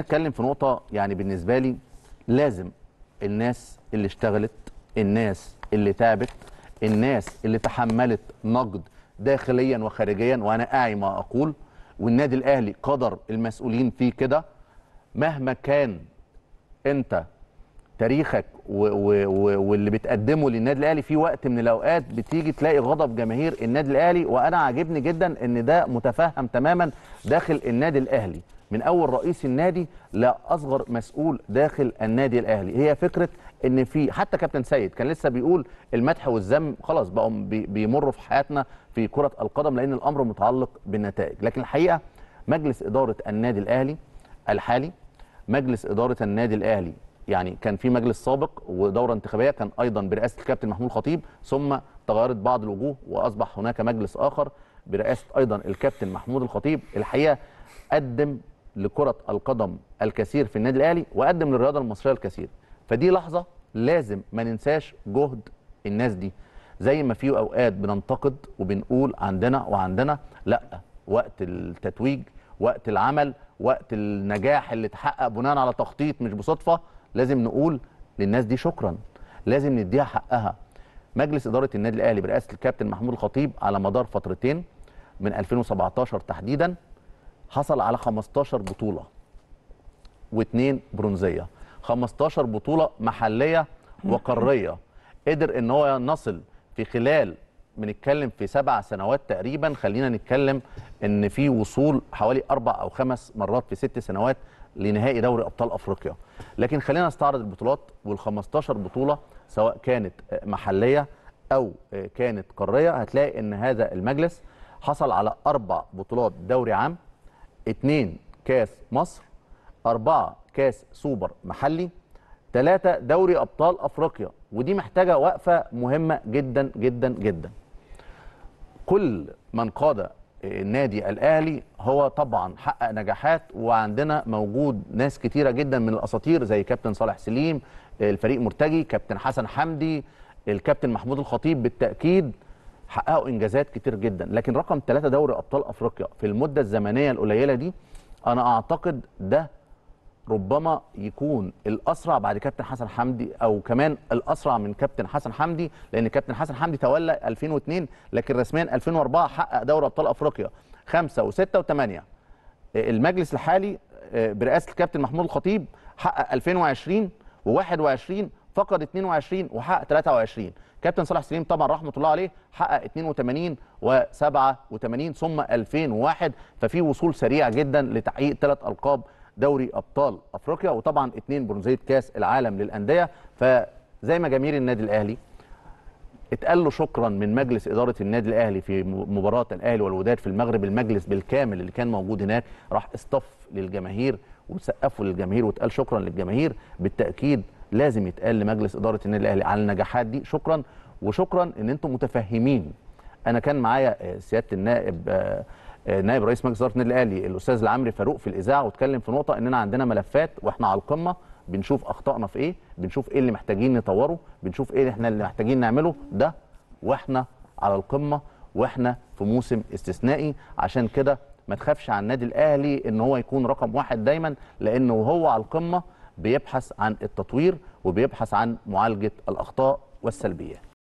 اتكلم في نقطه يعني بالنسبه لي لازم الناس اللي اشتغلت الناس اللي تعبت الناس اللي تحملت نقد داخليا وخارجيا وانا اعي ما اقول والنادي الاهلي قدر المسؤولين فيه كده مهما كان انت تاريخك واللي بتقدمه للنادي الاهلي في وقت من الاوقات بتيجي تلاقي غضب جماهير النادي الاهلي وانا عاجبني جدا ان ده متفهم تماما داخل النادي الاهلي من اول رئيس النادي لاصغر مسؤول داخل النادي الاهلي هي فكره ان في حتى كابتن سيد كان لسه بيقول المدح والذم خلاص بقوا بيمروا في حياتنا في كره القدم لان الامر متعلق بالنتائج لكن الحقيقه مجلس اداره النادي الاهلي الحالي مجلس اداره النادي الاهلي يعني كان في مجلس سابق ودوره انتخابيه كان ايضا برئاسه الكابتن محمود خطيب ثم تغيرت بعض الوجوه واصبح هناك مجلس اخر برئاسه ايضا الكابتن محمود الخطيب الحقيقه قدم لكره القدم الكثير في النادي الاهلي وقدم للرياضه المصريه الكثير فدي لحظه لازم ما ننساش جهد الناس دي زي ما في اوقات بننتقد وبنقول عندنا وعندنا لا وقت التتويج وقت العمل وقت النجاح اللي اتحقق بناء على تخطيط مش بصدفه لازم نقول للناس دي شكرا لازم نديها حقها مجلس اداره النادي الاهلي برئاسه الكابتن محمود الخطيب على مدار فترتين من 2017 تحديدا حصل على 15 بطوله واثنين برونزيه 15 بطوله محليه وقاريه قدر ان هو نصل في خلال بنتكلم في سبع سنوات تقريبا خلينا نتكلم ان في وصول حوالي اربع او خمس مرات في ست سنوات لنهائي دوري ابطال افريقيا لكن خلينا نستعرض البطولات وال15 بطوله سواء كانت محليه او كانت قاريه هتلاقي ان هذا المجلس حصل على اربع بطولات دوري عام 2 كاس مصر 4 كاس سوبر محلي 3 دوري ابطال افريقيا ودي محتاجه وقفه مهمه جدا جدا جدا كل من قاد النادي الاهلي هو طبعا حقق نجاحات وعندنا موجود ناس كتيره جدا من الاساطير زي كابتن صالح سليم الفريق مرتجي كابتن حسن حمدي الكابتن محمود الخطيب بالتاكيد حققوا انجازات كتير جدا لكن رقم ثلاثة دوري ابطال افريقيا في المده الزمنيه القليله دي انا اعتقد ده ربما يكون الاسرع بعد كابتن حسن حمدي او كمان الاسرع من كابتن حسن حمدي لان كابتن حسن حمدي تولى 2002 لكن رسميا 2004 حقق دوري ابطال افريقيا خمسة وستة وثمانية المجلس الحالي آه، برئاسه الكابتن محمود الخطيب حقق 2020 و21 فقد 22 وحقق 23 كابتن صالح سليم طبعا رحمه الله عليه حقق 82 و87 ثم 2001 ففي وصول سريع جدا لتحقيق ثلاث القاب دوري ابطال افريقيا وطبعا اثنين برونزيه كاس العالم للانديه فزي ما جماهير النادي الاهلي اتقال له شكرا من مجلس اداره النادي الاهلي في مباراه الاهلي والوداد في المغرب المجلس بالكامل اللي كان موجود هناك راح اصطف للجماهير وسقفوا للجماهير واتقال شكرا للجماهير بالتاكيد لازم يتقال لمجلس اداره النادي الاهلي على النجاحات دي شكرا وشكرا ان انتم متفهمين انا كان معايا آه، سياده النائب آه، آه، نائب رئيس مجلس اداره النادي الاهلي الاستاذ العمري فاروق في الاذاعه واتكلم في نقطه اننا عندنا ملفات واحنا على القمه بنشوف اخطائنا في ايه بنشوف ايه اللي محتاجين نطوره بنشوف ايه اللي احنا اللي محتاجين نعمله ده واحنا على القمه واحنا في موسم استثنائي عشان كده ما تخافش على النادي الاهلي ان هو يكون رقم واحد دايما لانه هو على القمه بيبحث عن التطوير وبيبحث عن معالجه الاخطاء والسلبيات